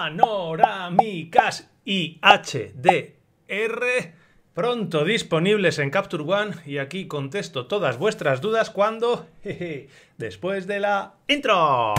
panorámicas y HDR pronto disponibles en Capture One y aquí contesto todas vuestras dudas cuando, después de la intro.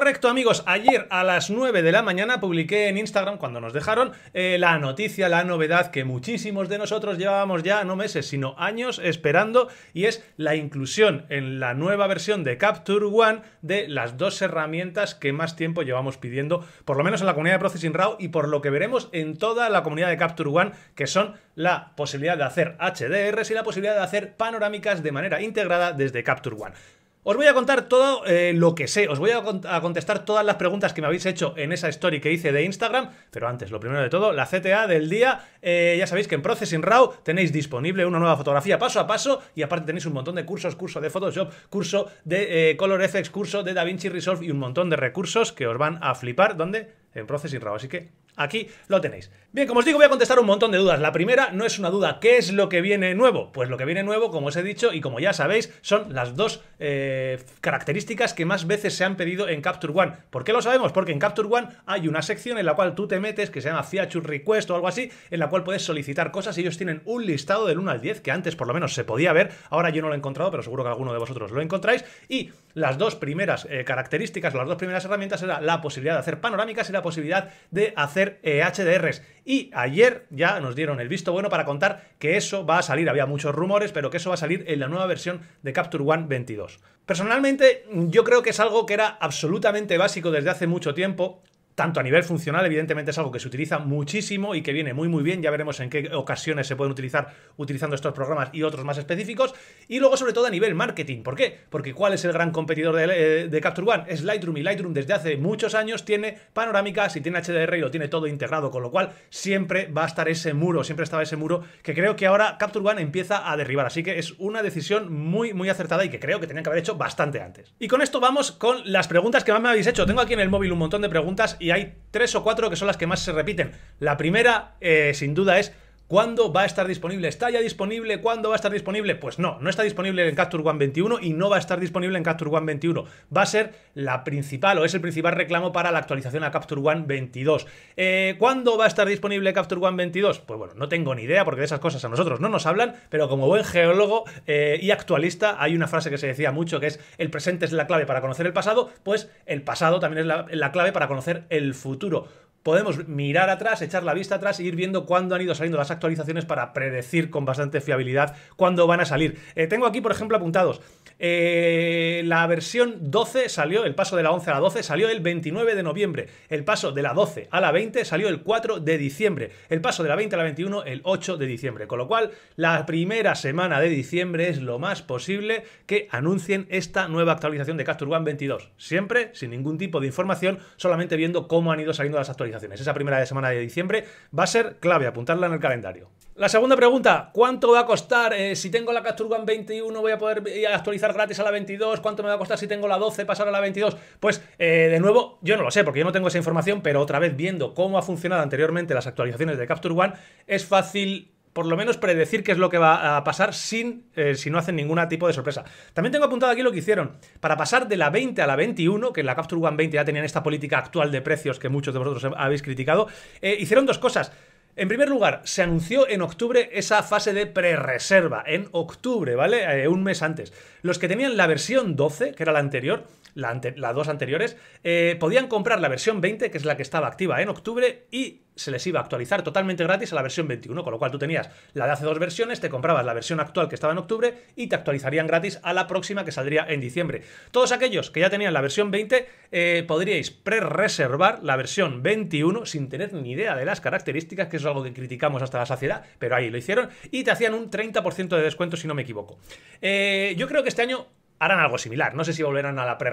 Correcto, amigos. Ayer a las 9 de la mañana publiqué en Instagram, cuando nos dejaron, eh, la noticia, la novedad que muchísimos de nosotros llevábamos ya no meses, sino años esperando, y es la inclusión en la nueva versión de Capture One de las dos herramientas que más tiempo llevamos pidiendo, por lo menos en la comunidad de Processing RAW y por lo que veremos en toda la comunidad de Capture One, que son la posibilidad de hacer HDRs y la posibilidad de hacer panorámicas de manera integrada desde Capture One. Os voy a contar todo eh, lo que sé, os voy a, contestar todas las preguntas que me habéis hecho en esa story que hice de Instagram, pero antes, lo primero de todo, la CTA del día, eh, ya sabéis que en Processing RAW tenéis disponible una nueva fotografía paso a paso y aparte tenéis un montón de cursos, curso de Photoshop, curso de eh, Color curso de DaVinci Resolve y un montón de recursos que os van a flipar, ¿dónde? En Processing RAW, así que Aquí lo tenéis. Bien, como os digo, voy a contestar un montón de dudas. La primera no es una duda. ¿Qué es lo que viene nuevo? Pues lo que viene nuevo, como os he dicho y como ya sabéis, son las dos eh, características que más veces se han pedido en Capture One. ¿Por qué lo sabemos? Porque en Capture One hay una sección en la cual tú te metes que se llama Feature Request o algo así, en la cual puedes solicitar cosas y ellos tienen un listado del 1 al 10 que antes por lo menos se podía ver. Ahora yo no lo he encontrado, pero seguro que alguno de vosotros lo encontráis. Y las dos primeras eh, características, las dos primeras herramientas era la posibilidad de hacer panorámicas y la posibilidad de hacer HDRs. Eh, y ayer ya nos dieron el visto bueno para contar que eso va a salir, había muchos rumores, pero que eso va a salir en la nueva versión de Capture One 22. Personalmente, yo creo que es algo que era absolutamente básico desde hace mucho tiempo tanto a nivel funcional, evidentemente es algo que se utiliza muchísimo y que viene muy muy bien, ya veremos en qué ocasiones se pueden utilizar utilizando estos programas y otros más específicos, y luego sobre todo a nivel marketing, ¿por qué? Porque ¿cuál es el gran competidor de, eh, Capture One? Es Lightroom y Lightroom desde hace muchos años tiene panorámicas y tiene HDR y lo tiene todo integrado, con lo cual siempre va a estar ese muro, siempre estaba ese muro que creo que ahora Capture One empieza a derribar, así que es una decisión muy muy acertada y que creo que tenían que haber hecho bastante antes. Y con esto vamos con las preguntas que más me habéis hecho, tengo aquí en el móvil un montón de preguntas y y hay tres o cuatro que son las que más se repiten. La primera, eh, sin duda, es ¿Cuándo va a estar disponible? ¿Está ya disponible? ¿Cuándo va a estar disponible? Pues no, no está disponible en Capture One 21 y no va a estar disponible en Capture One 21. Va a ser la principal o es el principal reclamo para la actualización a Capture One 22. Eh, ¿Cuándo va a estar disponible Capture One 22? Pues bueno, no tengo ni idea porque de esas cosas a nosotros no nos hablan, pero como buen geólogo eh, y actualista hay una frase que se decía mucho que es el presente es la clave para conocer el pasado, pues el pasado también es la clave para conocer el futuro podemos mirar atrás, echar la vista atrás e ir viendo cuándo han ido saliendo las actualizaciones para predecir con bastante fiabilidad cuándo van a salir. Eh, tengo aquí, por ejemplo, apuntados. Eh, la versión 12 salió, el paso de la 11 a la 12 salió el 29 de noviembre. El paso de la 12 a la 20 salió el 4 de diciembre. El paso de la 20 a la 21 el 8 de diciembre. Con lo cual, la primera semana de diciembre es lo más posible que anuncien esta nueva actualización de Capture One 22. Siempre sin ningún tipo de información, solamente viendo cómo han ido saliendo las actualizaciones esa primera de semana de diciembre va a ser clave, apuntarla en el calendario. La segunda pregunta, ¿cuánto va a costar? Eh, si tengo la Capture One 21 voy a poder eh, actualizar gratis a la 22, ¿cuánto me va a costar si tengo la 12 pasar a la 22? Pues eh, de nuevo, yo no lo sé porque yo no tengo esa información, pero otra vez viendo cómo ha funcionado anteriormente las actualizaciones de Capture One, es fácil por lo menos predecir qué es lo que va a pasar sin, eh, si no hacen ningún tipo de sorpresa. También tengo apuntado aquí lo que hicieron. Para pasar de la 20 a la 21, que en la Capture One 20 ya tenían esta política actual de precios que muchos de vosotros habéis criticado, eh, hicieron dos cosas. En primer lugar, se anunció en octubre esa fase de pre-reserva, en octubre, ¿vale? Eh, un mes antes. Los que tenían la versión 12, que era la anterior, las dos anteriores, eh, podían comprar la versión 20, que es la que estaba activa en octubre, y se les iba a actualizar totalmente gratis a la versión 21, con lo cual tú tenías la de hace dos versiones, te comprabas la versión actual que estaba en octubre y te actualizarían gratis a la próxima que saldría en diciembre. Todos aquellos que ya tenían la versión 20 eh, podríais pre-reservar la versión 21 sin tener ni idea de las características que es algo que criticamos hasta la saciedad, pero ahí lo hicieron, y te hacían un 30% de descuento si no me equivoco. Eh, yo creo que este año harán algo similar. No sé si volverán a la pre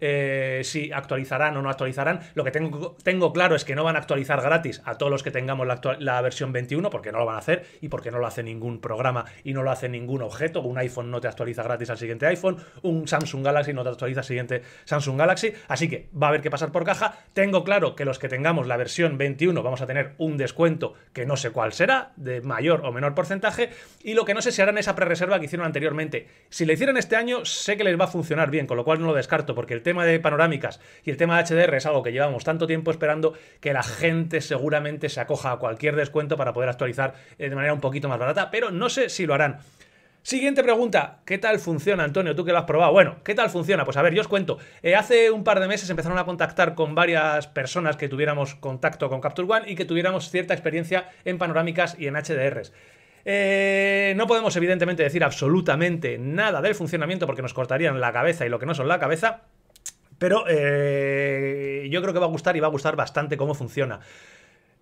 eh, si actualizarán o no actualizarán. Lo que tengo, tengo, claro es que no van a actualizar gratis a todos los que tengamos la, versión 21, porque no lo van a hacer y porque no lo hace ningún programa y no lo hace ningún objeto. Un iPhone no te actualiza gratis al siguiente iPhone, un Samsung Galaxy no te actualiza al siguiente Samsung Galaxy. Así que va a haber que pasar por caja. Tengo claro que los que tengamos la versión 21 vamos a tener un descuento que no sé cuál será, de mayor o menor porcentaje. Y lo que no sé si harán esa pre que hicieron anteriormente. Si le hicieron este año, sé que les va a funcionar bien, con lo cual no lo descarto, porque el tema de panorámicas y el tema de HDR es algo que llevamos tanto tiempo esperando que la gente seguramente se acoja a cualquier descuento para poder actualizar eh, de manera un poquito más barata, pero no sé si lo harán. Siguiente pregunta, ¿qué tal funciona, Antonio? Tú que lo has probado. Bueno, ¿qué tal funciona? Pues a ver, yo os cuento. Eh, hace un par de meses empezaron a contactar con varias personas que tuviéramos contacto con Capture One y que tuviéramos cierta experiencia en panorámicas y en HDRs. Eh, no podemos evidentemente decir absolutamente nada del funcionamiento porque nos cortarían la cabeza y lo que no son la cabeza, pero eh, yo creo que va a gustar y va a gustar bastante cómo funciona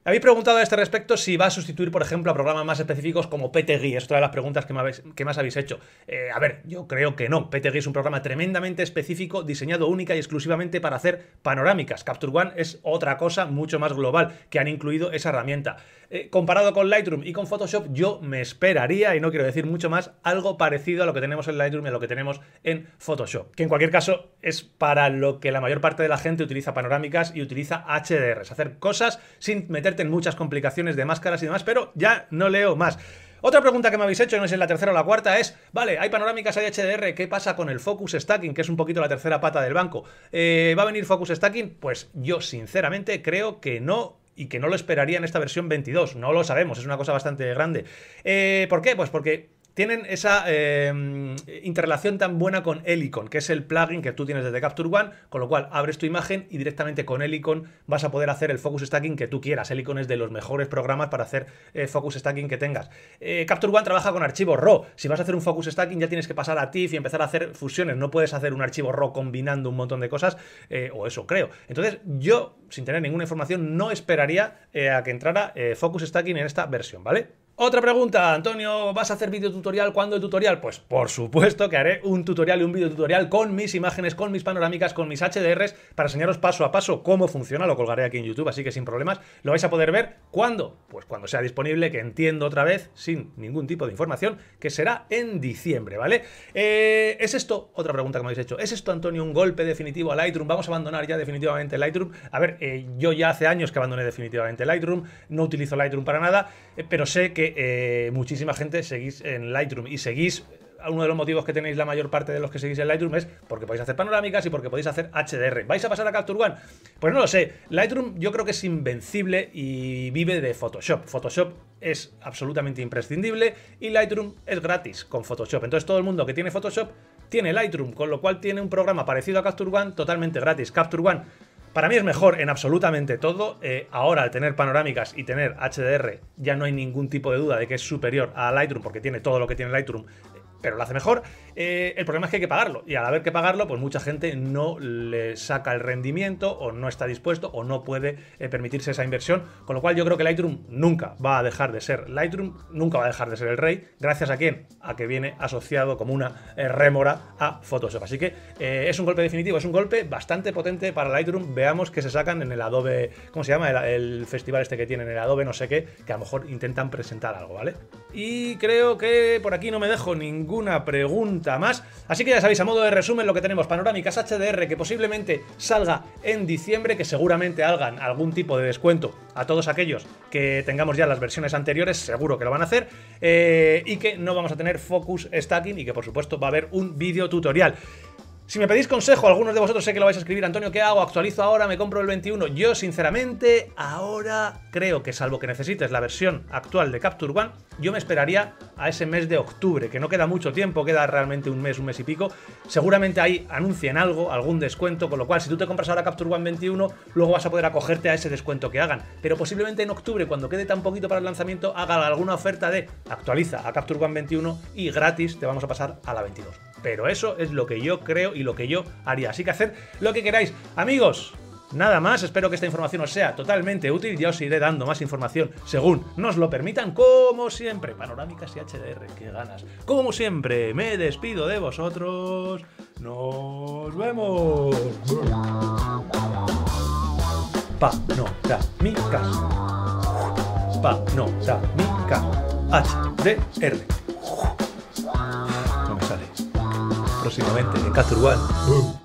habéis preguntado a este respecto si va a sustituir, por ejemplo, a programas más específicos como PTGui. Es otra de las preguntas que, que más habéis hecho. Eh, a ver, yo creo que no. PTGui es un programa tremendamente específico, diseñado única y exclusivamente para hacer panorámicas. Capture One es otra cosa mucho más global que han incluido esa herramienta. Eh, comparado con Lightroom y con Photoshop, yo me esperaría, y no quiero decir mucho más, algo parecido a lo que tenemos en Lightroom y a lo que tenemos en Photoshop. Que en cualquier caso es para lo que la mayor parte de la gente utiliza panorámicas y utiliza HDRs. Hacer cosas sin meter en muchas complicaciones de máscaras y demás, pero ya no leo más. Otra pregunta que me habéis hecho, no sé si es la tercera o la cuarta, es, vale, hay panorámicas, hay HDR, ¿qué pasa con el Focus Stacking, que es un poquito la tercera pata del banco? Eh, ¿Va a venir Focus Stacking? Pues yo sinceramente creo que no y que no lo esperaría en esta versión 22, no lo sabemos, es una cosa bastante grande. Eh, ¿Por qué? Pues porque tienen esa eh, interrelación tan buena con Helicon, que es el plugin que tú tienes desde Capture One, con lo cual abres tu imagen y directamente con Helicon vas a poder hacer el focus stacking que tú quieras. Helicon es de los mejores programas para hacer eh, focus stacking que tengas. Eh, Capture One trabaja con archivos RAW. Si vas a hacer un focus stacking ya tienes que pasar a TIFF y empezar a hacer fusiones. No puedes hacer un archivo RAW combinando un montón de cosas, o eso creo. Entonces yo, sin tener ninguna información, no esperaría a que entrara focus stacking en esta versión, ¿vale? Otra pregunta, Antonio, ¿vas a hacer video tutorial? ¿Cuándo el tutorial? Pues por supuesto que haré un tutorial y un vídeo tutorial con mis imágenes, con mis panorámicas, con mis HDRs para enseñaros paso a paso cómo funciona, lo colgaré aquí en YouTube, así que sin problemas lo vais a poder ver. ¿Cuándo? Pues cuando sea disponible, que entiendo otra vez, sin ningún tipo de información, que será en diciembre, ¿vale? Eh, ¿Es esto? Otra pregunta que me habéis hecho. ¿Es esto, Antonio, un golpe definitivo a Lightroom? Vamos a abandonar ya definitivamente Lightroom. A ver, eh, yo ya hace años que abandoné definitivamente Lightroom, no utilizo Lightroom para nada, eh, pero sé que eh, muchísima gente seguís en Lightroom y seguís uno de los motivos que tenéis la mayor parte de los que seguís en Lightroom es porque podéis hacer panorámicas y porque podéis hacer HDR. ¿Vais a pasar a Capture One? Pues no lo sé. Lightroom yo creo que es invencible y vive de Photoshop. Photoshop es absolutamente imprescindible y Lightroom es gratis con Photoshop. Entonces todo el mundo que tiene Photoshop tiene Lightroom, con lo cual tiene un programa parecido a Capture One totalmente gratis. Capture One para mí es mejor en absolutamente todo. Eh, ahora, al tener panorámicas y tener HDR, ya no hay ningún tipo de duda de que es superior a Lightroom, porque tiene todo lo que tiene Lightroom pero lo hace mejor. Eh, el problema es que hay que pagarlo. Y al haber que pagarlo, pues mucha gente no le saca el rendimiento o no está dispuesto o no puede eh, permitirse esa inversión. Con lo cual yo creo que Lightroom nunca va a dejar de ser Lightroom, nunca va a dejar de ser el rey. Gracias a quién? A que viene asociado como una eh, rémora a Photoshop. Así que es un golpe definitivo, es un golpe bastante potente para Lightroom. Veamos que se sacan en el Adobe, ¿cómo se llama? El, festival este que tienen, el Adobe no sé qué, que a lo mejor intentan presentar algo, ¿vale? Y creo que por aquí no me dejo ningún pregunta más. Así que ya sabéis, a modo de resumen, lo que tenemos, panorámicas HDR, que posiblemente salga en diciembre, que seguramente hagan algún tipo de descuento a todos aquellos que tengamos ya las versiones anteriores, seguro que lo van a hacer, eh, y que no vamos a tener focus stacking y que por supuesto va a haber un vídeo tutorial. Si me pedís consejo, algunos de vosotros sé que lo vais a escribir, Antonio, ¿qué hago? ¿Actualizo ahora? ¿Me compro el 21? Yo, sinceramente, ahora creo que salvo que necesites la versión actual de Capture One, yo me esperaría a ese mes de octubre, que no queda mucho tiempo, queda realmente un mes, un mes y pico. Seguramente ahí anuncien algo, algún descuento, con lo cual si tú te compras ahora Capture One 21, luego vas a poder acogerte a ese descuento que hagan. Pero posiblemente en octubre, cuando quede tan poquito para el lanzamiento, haga alguna oferta de actualiza a Capture One 21 y gratis te vamos a pasar a la 22. Pero eso es lo que yo creo y lo que yo haría. Así que hacer lo que queráis. Amigos, Nada más, espero que esta información os sea totalmente útil, ya os iré dando más información según nos lo permitan, como siempre, panorámicas y HDR, qué ganas. Como siempre, me despido de vosotros, nos vemos. Panorámicas. Panorámicas. HDR. próximamente en Casturbán.